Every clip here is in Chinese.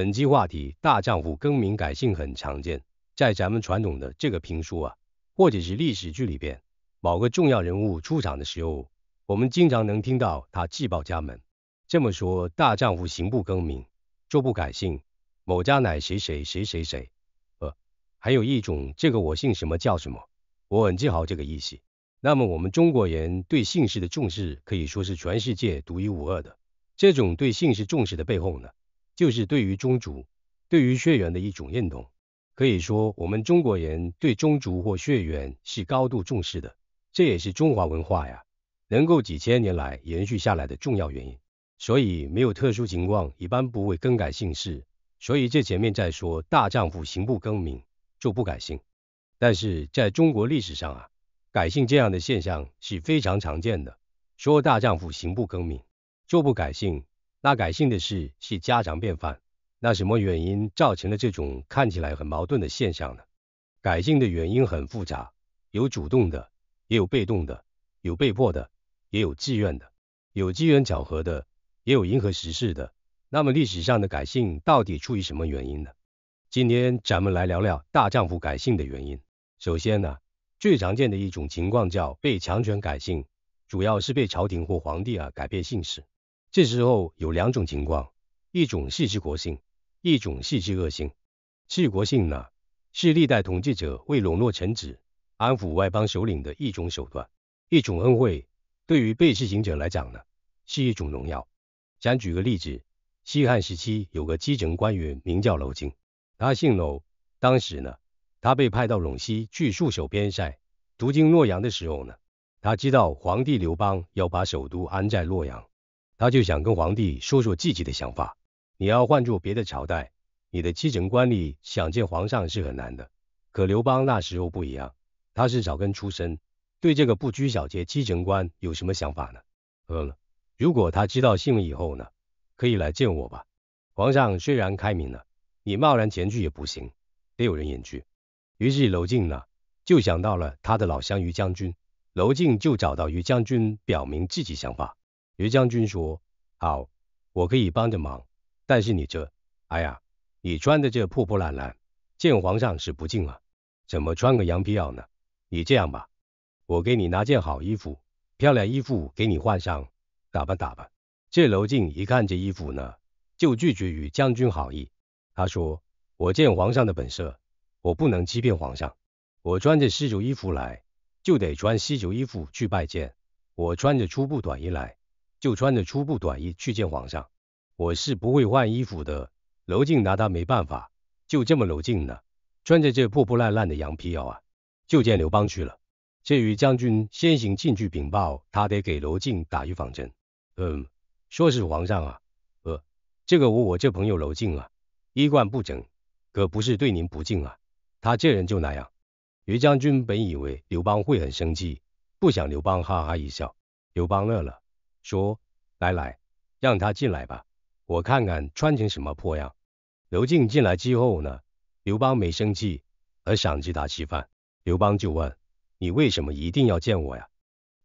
本期话题：大丈夫更名改姓很常见，在咱们传统的这个评书啊，或者是历史剧里边，某个重要人物出场的时候，我们经常能听到他自报家门。这么说，大丈夫行不更名，坐不改姓，某家乃谁谁谁谁谁。呃，还有一种，这个我姓什么叫什么，我很自豪这个意思。那么，我们中国人对姓氏的重视可以说是全世界独一无二的。这种对姓氏重视的背后呢？就是对于宗族、对于血缘的一种认同，可以说我们中国人对宗族或血缘是高度重视的，这也是中华文化呀能够几千年来延续下来的重要原因。所以没有特殊情况，一般不会更改姓氏。所以这前面在说大丈夫行不更名，就不改姓。但是在中国历史上啊，改姓这样的现象是非常常见的。说大丈夫行不更名，就不改姓。那改姓的事是家常便饭，那什么原因造成了这种看起来很矛盾的现象呢？改姓的原因很复杂，有主动的，也有被动的，有被迫的，也有自愿的，有机缘巧合的，也有迎合时势的。那么历史上的改姓到底出于什么原因呢？今天咱们来聊聊大丈夫改姓的原因。首先呢，最常见的一种情况叫被强权改姓，主要是被朝廷或皇帝啊改变姓氏。这时候有两种情况，一种是治国性，一种是治恶性。治国性呢，是历代统治者为笼络臣子、安抚外邦首领的一种手段，一种恩惠。对于被施行者来讲呢，是一种荣耀。咱举个例子，西汉时期有个基层官员名叫娄敬，他姓娄。当时呢，他被派到陇西去戍守边塞，途经洛阳的时候呢，他知道皇帝刘邦要把首都安在洛阳。他就想跟皇帝说说自己的想法。你要换做别的朝代，你的七城官吏想见皇上是很难的。可刘邦那时候不一样，他是草根出身，对这个不拘小节七城官有什么想法呢？嗯，如果他知道姓了以后呢，可以来见我吧。皇上虽然开明了，你贸然前去也不行，得有人引去。于是娄敬呢，就想到了他的老乡于将军，娄敬就找到于将军，表明自己想法。于将军说：“好，我可以帮着忙，但是你这……哎呀，你穿的这破破烂烂，见皇上是不敬啊！怎么穿个羊皮袄呢？你这样吧，我给你拿件好衣服、漂亮衣服给你换上，打扮打扮。”这娄敬一看这衣服呢，就拒绝于将军好意。他说：“我见皇上的本色，我不能欺骗皇上。我穿着西绸衣服来，就得穿西绸衣服去拜见。我穿着粗布短衣来。”就穿着粗布短衣去见皇上，我是不会换衣服的。娄敬拿他没办法，就这么娄敬呢，穿着这破破烂烂的羊皮袄啊，就见刘邦去了。这于将军先行进去禀报，他得给娄敬打预防针。嗯，说是皇上啊，呃，这个我我这朋友娄敬啊，衣冠不整，可不是对您不敬啊。他这人就那样。于将军本以为刘邦会很生气，不想刘邦哈哈一笑，刘邦乐了。说来来，让他进来吧，我看看穿成什么破样。刘静进来之后呢，刘邦没生气，而想去他吃饭。刘邦就问：“你为什么一定要见我呀？”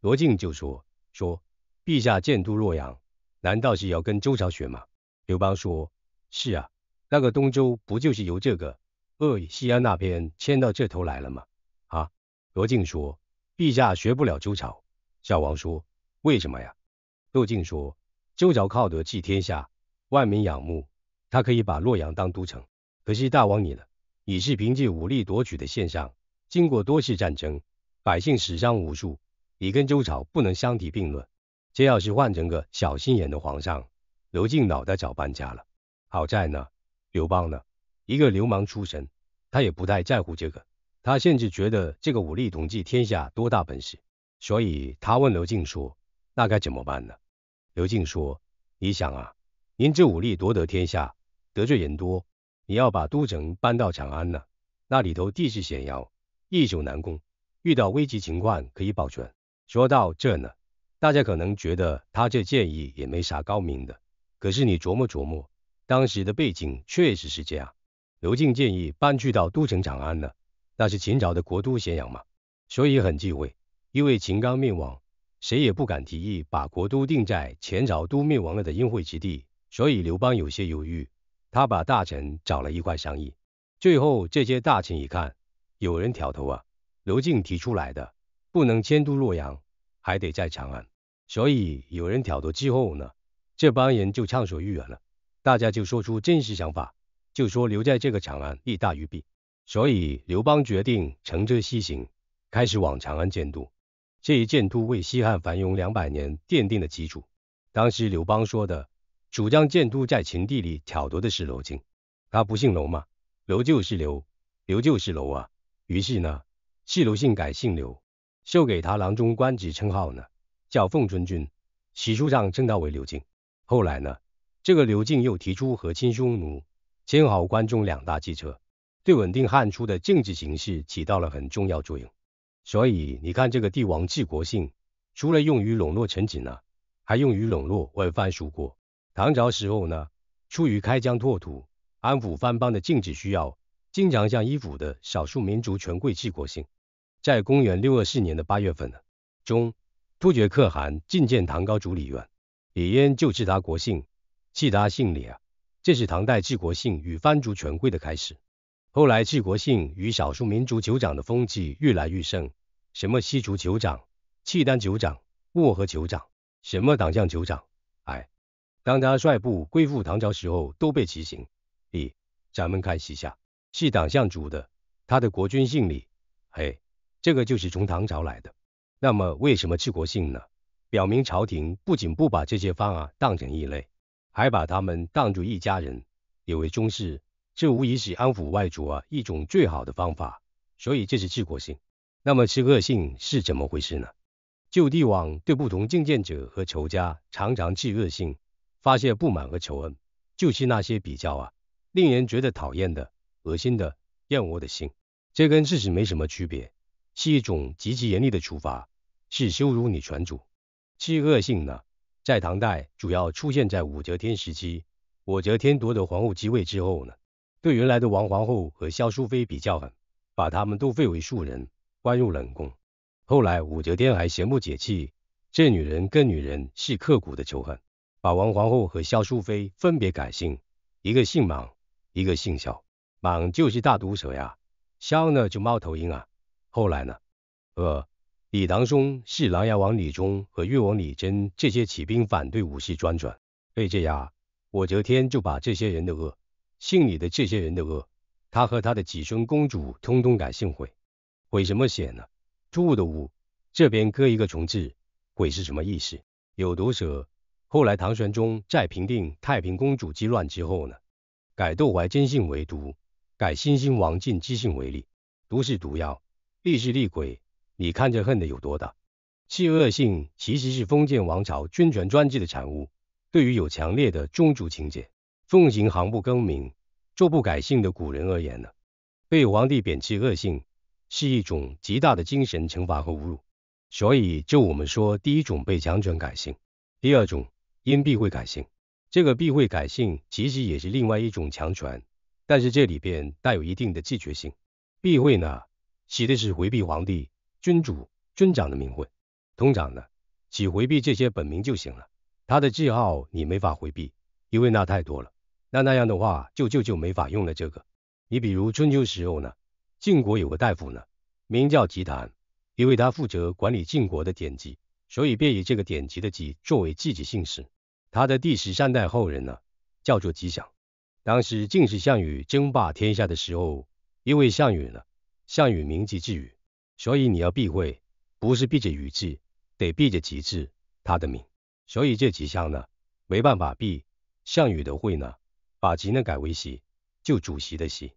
罗静就说：“说陛下建都洛阳，难道是要跟周朝学吗？”刘邦说：“是啊，那个东周不就是由这个，哎，西安那边迁到这头来了吗？”啊，罗静说：“陛下学不了周朝。”小王说：“为什么呀？”窦敬说：“周朝靠德治天下，万民仰慕，他可以把洛阳当都城。可惜大王你呢，你是凭借武力夺取的，献上经过多次战争，百姓死伤无数，你跟周朝不能相提并论。这要是换成个小心眼的皇上，刘敬脑袋早搬家了。好在呢，刘邦呢，一个流氓出身，他也不太在乎这个，他甚至觉得这个武力统计天下多大本事。所以他问刘敬说：那该怎么办呢？”刘敬说：“你想啊，您这武力夺得天下，得罪人多。你要把都城搬到长安呢，那里头地势险要，易守难攻，遇到危急情况可以保全。说到这呢，大家可能觉得他这建议也没啥高明的。可是你琢磨琢磨，当时的背景确实是这样。刘敬建议搬去到都城长安呢，那是秦朝的国都咸阳嘛，所以很忌讳，因为秦刚灭亡。”谁也不敢提议把国都定在前朝都灭亡了的英会之地，所以刘邦有些犹豫。他把大臣找了一块商议，最后这些大臣一看，有人挑头啊，刘敬提出来的，不能迁都洛阳，还得在长安。所以有人挑头之后呢，这帮人就畅所欲言了，大家就说出真实想法，就说留在这个长安利大于弊。所以刘邦决定乘着西行，开始往长安建都。这一建都为西汉繁荣两百年奠定了基础。当时刘邦说的主张建都在秦地里，挑夺的是刘敬。他不姓刘吗？刘就是刘，刘就是刘啊。于是呢，是刘姓改姓刘，授给他郎中官职称号呢，叫奉春君。史书上称他为刘敬。后来呢，这个刘敬又提出和亲匈奴、兼好关中两大计策，对稳定汉初的政治形势起到了很重要作用。所以你看，这个帝王治国姓，除了用于笼络臣子呢，还用于笼络外藩属国。唐朝时候呢，出于开疆拓土、安抚藩邦的政治需要，经常向依附的少数民族权贵治国姓。在公元624年的八月份呢，中突厥可汗觐见唐高祖李渊，李渊就治他国姓，赐他姓李啊。这是唐代治国姓与藩族权贵的开始。后来，治国姓与少数民族酋长的风气愈来愈盛，什么西族酋长、契丹酋长、漠河酋长，什么党项酋长，哎，当他率部归附唐朝时候，都被其行。咦，咱们看西夏是党项族的，他的国君姓李，嘿，这个就是从唐朝来的。那么为什么治国姓呢？表明朝廷不仅不把这些方啊当成异类，还把他们当做一家人，有为宗室。这无疑是安抚外族啊一种最好的方法，所以这是治国性。那么吃恶性是怎么回事呢？旧帝王对不同境见者和仇家常常治恶性，发泄不满和仇恩，就是那些比较啊令人觉得讨厌的、恶心的、厌恶的性，这跟事实没什么区别，是一种极其严厉的处罚，是羞辱你传主。吃恶性呢，在唐代主要出现在武则天时期，武则天夺得皇后继位之后呢。对原来的王皇后和萧淑妃比较狠，把他们都废为庶人，关入冷宫。后来武则天还嫌不解气，这女人跟女人是刻骨的仇恨，把王皇后和萧淑妃分别改姓，一个姓莽，一个姓萧。莽就是大毒蛇呀，萧呢就猫头鹰啊。后来呢，呃，李唐宗是琅琊王李忠和越王李贞这些起兵反对武氏专权，被这样，武则天就把这些人的恶。姓李的这些人的恶，他和他的几孙公主通通改姓毁，毁什么血呢？猪的污，这边搁一个虫置，毁是什么意思？有毒蛇。后来唐玄宗在平定太平公主之乱之后呢，改窦怀真姓为毒，改新兴王进之姓为厉。毒是毒药，厉是厉鬼。你看着恨的有多大？弃恶性其实是封建王朝君权专制的产物，对于有强烈的宗主情节。重行行不更名、坐不改姓的古人而言呢，被皇帝贬斥恶姓是一种极大的精神惩罚和侮辱。所以，就我们说，第一种被强权改姓，第二种因避讳改姓。这个避讳改姓其实也是另外一种强权，但是这里边带有一定的自觉性。避讳呢，指的是回避皇帝、君主、尊长的名讳。通常呢，只回避这些本名就行了。他的字号你没法回避，因为那太多了。那那样的话，就就就没法用了。这个，你比如春秋时候呢，晋国有个大夫呢，名叫吉谭，因为他负责管理晋国的典籍，所以便以这个典籍的“吉”作为自己姓氏。他的第十三代后人呢，叫做吉祥。当时正是项羽争霸天下的时候，因为项羽呢，项羽名即智羽，所以你要避讳，不是避着羽字，得避着吉字，他的名。所以这吉祥呢，没办法避项羽的讳呢。把其呢改为席，就主席的席，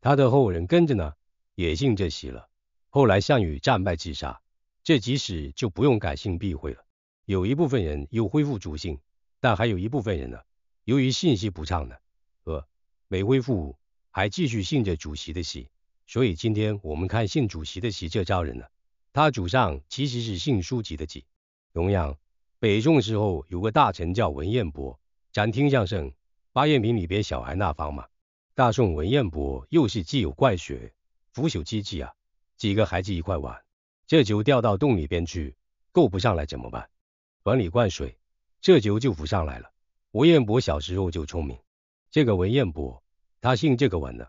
他的后人跟着呢也姓这席了。后来项羽战败自杀，这即使就不用改姓避讳了。有一部分人又恢复主姓，但还有一部分人呢，由于信息不畅呢，呃，没恢复，还继续姓着主席的席。所以今天我们看姓主席的席这招人呢，他祖上其实是姓书籍的籍。同样，北宋时候有个大臣叫文彦博，咱听相声。八月明里边小孩那方嘛，大宋文彦博又是既有怪学，腐朽机器啊。几个孩子一块玩，这酒掉到洞里边去，够不上来怎么办？碗里灌水，这酒就浮上来了。文彦博小时候就聪明，这个文彦博他姓这个文呢，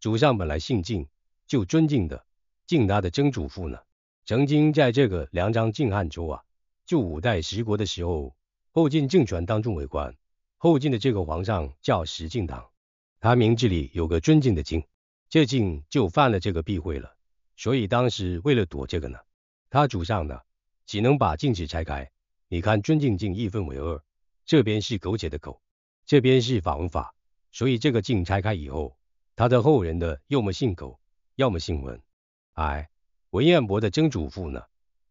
祖上本来姓敬，就尊敬的敬他的曾祖父呢。曾经在这个梁、章晋、汉州啊，就五代十国的时候后晋政权当中为官。后晋的这个皇上叫石敬瑭，他名字里有个尊敬的敬，这敬就犯了这个避讳了，所以当时为了躲这个呢，他祖上呢只能把镜子拆开。你看，尊敬敬一分为二，这边是苟且的苟，这边是法文法。所以这个镜拆开以后，他的后人的要么姓苟，要么姓文。哎，文彦博的曾祖父呢，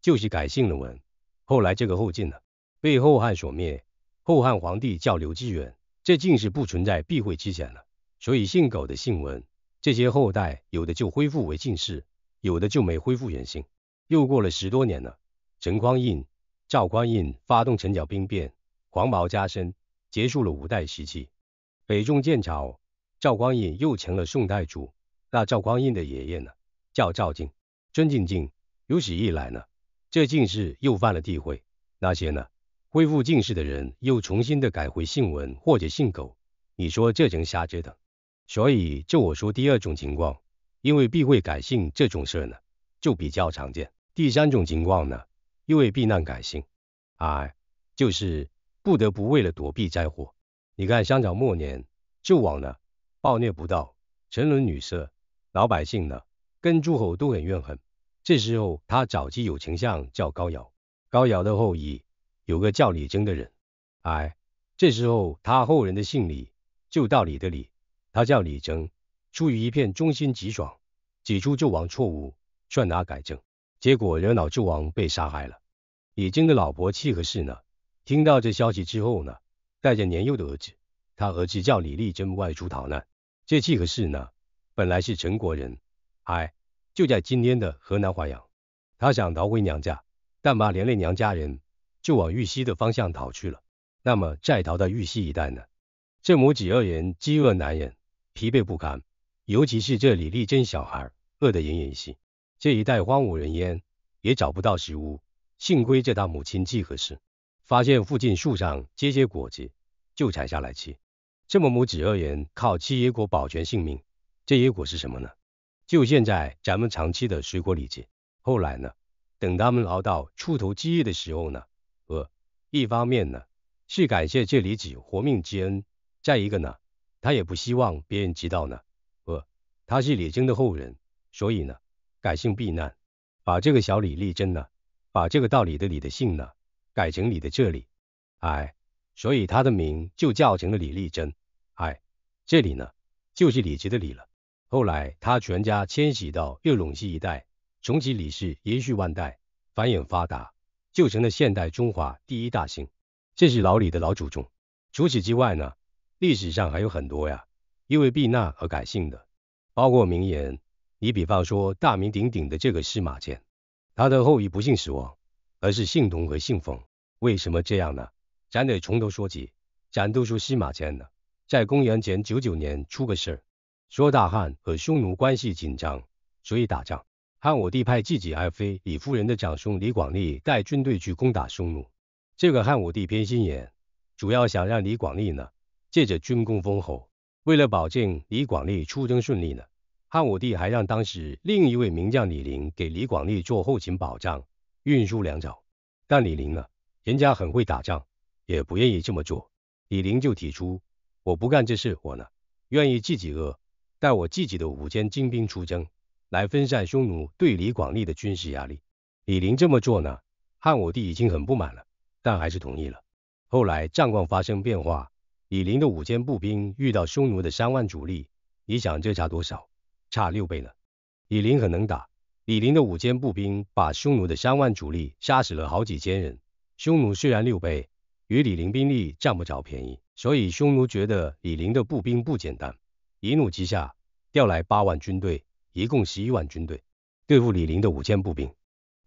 就是改姓了文。后来这个后晋呢，被后汉所灭。后汉皇帝叫刘知远，这进士不存在避讳之嫌了，所以姓苟的姓文，这些后代有的就恢复为进士，有的就没恢复原姓。又过了十多年了，陈光胤、赵匡胤发动陈桥兵变，黄袍加身，结束了五代时期，北宋建朝，赵匡胤又成了宋太祖。那赵匡胤的爷爷呢，叫赵敬，尊敬敬，如此一来呢，这进士又犯了忌讳，那些呢？恢复近视的人又重新的改回姓文或者姓狗，你说这成瞎折腾。所以就我说第二种情况，因为避讳改姓这种事呢，就比较常见。第三种情况呢，因为避难改姓，哎，就是不得不为了躲避灾祸。你看商朝末年，纣王呢暴虐不道，沉沦女色，老百姓呢跟诸侯都很怨恨。这时候他早期有丞相叫高尧，高尧的后裔。有个叫李征的人，哎，这时候他后人的姓李，就道李的李，他叫李征，出于一片忠心急爽，指出纣王错误，劝他改正，结果惹恼纣王，被杀害了。李征的老婆契和氏呢，听到这消息之后呢，带着年幼的儿子，他儿子叫李立贞，外出逃难。这契和氏呢，本来是陈国人，哎，就在今天的河南淮阳，他想逃回娘家，但把连累娘家人。就往玉溪的方向逃去了。那么，在逃到玉溪一带呢？这母子二人饥饿难忍，疲惫不堪，尤其是这李丽珍小孩饿得奄奄一息。这一带荒无人烟，也找不到食物。幸亏这他母亲合适，发现附近树上结些果子，就采下来吃。这么母子二人靠吃野果保全性命。这野果是什么呢？就现在咱们常吃的水果李子。后来呢，等他们熬到出头之日的时候呢？一方面呢，是感谢这里子活命之恩；再一个呢，他也不希望别人知道呢，呃，他是李菁的后人，所以呢，改姓避难，把这个小李立真呢，把这个道理的李的姓呢，改成李的这里，哎，所以他的名就叫成了李立真，哎，这里呢，就是李直的李了。后来他全家迁徙到岳陇西一带，重启李氏，延续万代，繁衍发达。就成了现代中华第一大姓，这是老李的老祖宗。除此之外呢，历史上还有很多呀，因为避难而改姓的，包括名言。你比方说大名鼎鼎的这个司马迁，他的后裔不姓死亡，而是姓童和姓冯。为什么这样呢？咱得从头说起。咱都说司马迁呢，在公元前九九年出个事儿，说大汉和匈奴关系紧张，所以打仗。汉武帝派自己爱妃李夫人的长兄李广利带军队去攻打匈奴。这个汉武帝偏心眼，主要想让李广利呢，借着军功封侯。为了保证李广利出征顺利呢，汉武帝还让当时另一位名将李陵给李广利做后勤保障，运输粮草。但李陵呢，人家很会打仗，也不愿意这么做。李陵就提出，我不干这事，我呢，愿意自己饿，带我自己的五千精兵出征。来分散匈奴对李广利的军事压力。李陵这么做呢？汉武帝已经很不满了，但还是同意了。后来战况发生变化，李陵的五千步兵遇到匈奴的三万主力，你想这差多少？差六倍呢！李陵很能打，李陵的五千步兵把匈奴的三万主力杀死了好几千人。匈奴虽然六倍，与李陵兵力占不着便宜，所以匈奴觉得李陵的步兵不简单，一怒之下调来八万军队。一共十一万军队对付李陵的五千步兵，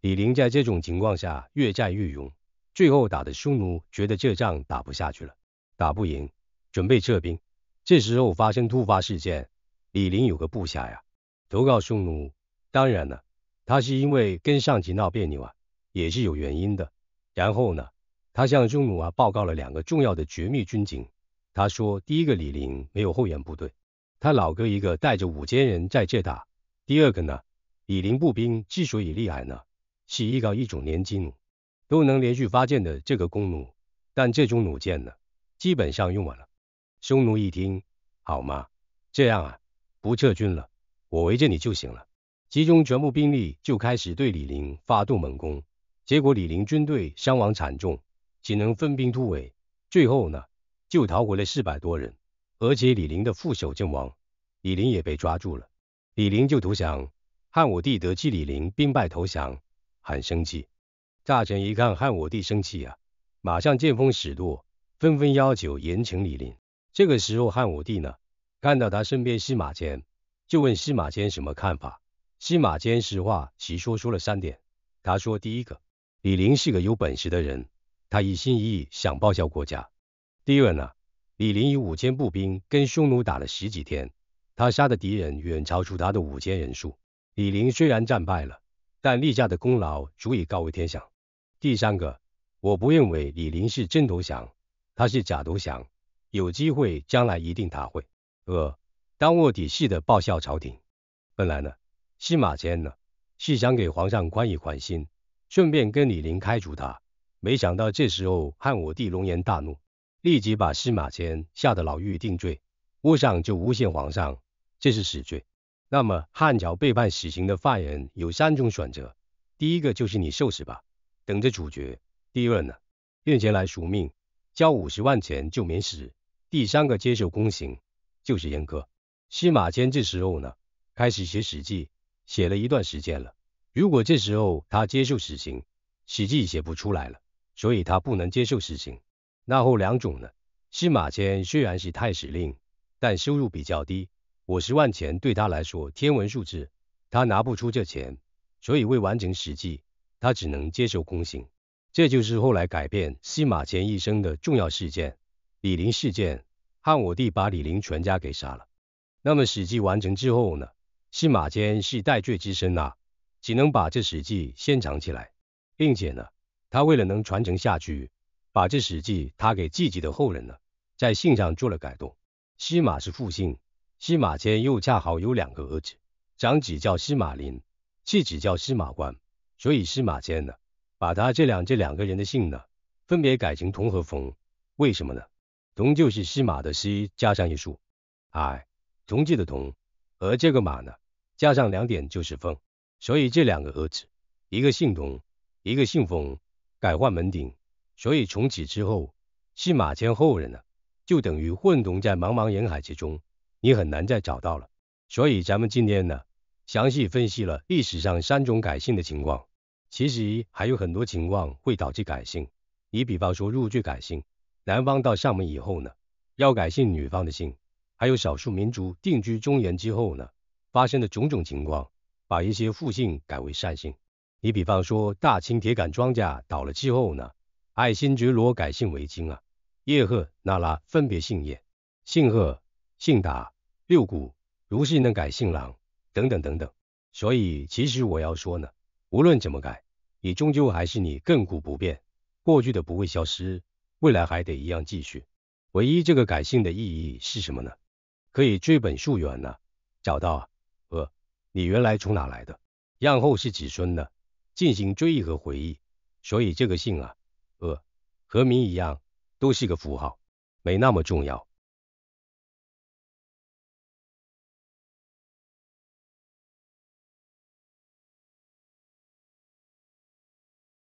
李陵在这种情况下越战越勇，最后打的匈奴觉得这仗打不下去了，打不赢，准备撤兵。这时候发生突发事件，李陵有个部下呀投靠匈奴，当然了，他是因为跟上级闹别扭啊，也是有原因的。然后呢，他向匈奴啊报告了两个重要的绝密军情，他说第一个李陵没有后援部队，他老哥一个带着五千人在这打。第二个呢，李林步兵之所以厉害呢，是依靠一种连击弩，都能连续发箭的这个弓弩。但这种弩箭呢，基本上用完了。匈奴一听，好嘛，这样啊，不撤军了，我围着你就行了，集中全部兵力就开始对李陵发动猛攻。结果李陵军队伤亡惨重，只能分兵突围，最后呢，就逃回了四百多人，而且李陵的副手阵亡，李陵也被抓住了。李陵就投降，汉武帝得知李陵兵败投降，很生气。大臣一看汉武帝生气啊，马上见风使舵，纷纷要求严惩李陵。这个时候汉武帝呢，看到他身边司马迁，就问司马迁什么看法。司马迁实话实说出了三点。他说第一个，李陵是个有本事的人，他一心一意想报效国家。第二呢，李陵以五千步兵跟匈奴打了十几天。他杀的敌人远超出他的五千人数，李陵虽然战败了，但立下的功劳足以告慰天下。第三个，我不认为李陵是真投降，他是假投降，有机会将来一定他会。呃，当卧底似的报效朝廷。本来呢，司马迁呢是想给皇上宽以宽心，顺便跟李陵开除他，没想到这时候汉武帝龙颜大怒，立即把司马迁吓得牢狱定罪，窝上就诬陷皇上。这是死罪。那么汉朝被判死刑的犯人有三种选择：第一个就是你受死吧，等着处决；第二呢，愿钱来赎命，交五十万钱就免死；第三个接受宫刑，就是阉割。司马迁这时候呢，开始写史记，写了一段时间了。如果这时候他接受死刑，史记写不出来了，所以他不能接受死刑。那后两种呢？司马迁虽然是太史令，但收入比较低。五十万钱对他来说天文数字，他拿不出这钱，所以为完成史记，他只能接受空刑。这就是后来改变司马迁一生的重要事件——李陵事件。汉武帝把李陵全家给杀了。那么史记完成之后呢？司马迁是戴罪之身啊，只能把这史记先藏起来，并且呢，他为了能传承下去，把这史记他给自己的后人呢，在信上做了改动。司马是复姓。司马迁又恰好有两个儿子，长子叫司马林，次子叫司马贯，所以司马迁呢，把他这两这两个人的姓呢，分别改成同和冯。为什么呢？同就是司马的“司”加上一竖，哎，同字的“同”，而这个马呢，加上两点就是凤，所以这两个儿子，一个姓同，一个姓冯，改换门庭。所以从此之后，司马迁后人呢，就等于混同在茫茫人海之中。你很难再找到了，所以咱们今天呢，详细分析了历史上三种改姓的情况。其实还有很多情况会导致改姓，你比方说入赘改姓，男方到上门以后呢，要改姓女方的姓；还有少数民族定居中原之后呢，发生的种种情况，把一些复姓改为单姓。你比方说，大清铁杆庄稼倒了之后呢，爱新觉罗改姓为金啊，叶赫那拉分别姓叶、姓赫、姓达。六古，如是能改姓郎，等等等等。所以其实我要说呢，无论怎么改，你终究还是你亘古不变，过去的不会消失，未来还得一样继续。唯一这个改姓的意义是什么呢？可以追本溯源啊，找到呃，你原来从哪来的，让后是子孙的进行追忆和回忆。所以这个姓啊，呃和名一样都是个符号，没那么重要。